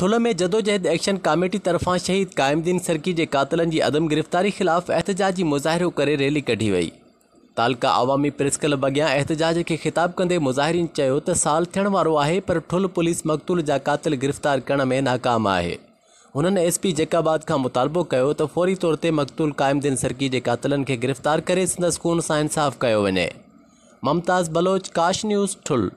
ठुल में जदोजहद action committee तरफा शहीद कायमदीन सरकी के कातलनि की अदम गिरफ़्तारी ख़िलाफ़ एहतजाजी मुज़ाहिरो करे रैली कढी वही तालका अवामी प्रेस क्लब अॻियां एहतजाज के ख़िताब कंदे मुजाहरीन चयो साल थियण वारो पर ठुल पुलिस मक़तूल जा कातिल गिरफ़्तार करण में नाकाम आहे उन्होंने एस पी जेकाबाद का मुतालबो किया तो फौरी तौर ते मक़तूल कायमदीन सरकी के कातलन के गिरफ़्तार कर संदसि खून से इंसाफ़ किया वे ममताज़ बलोच काश न्यूज़ ठुल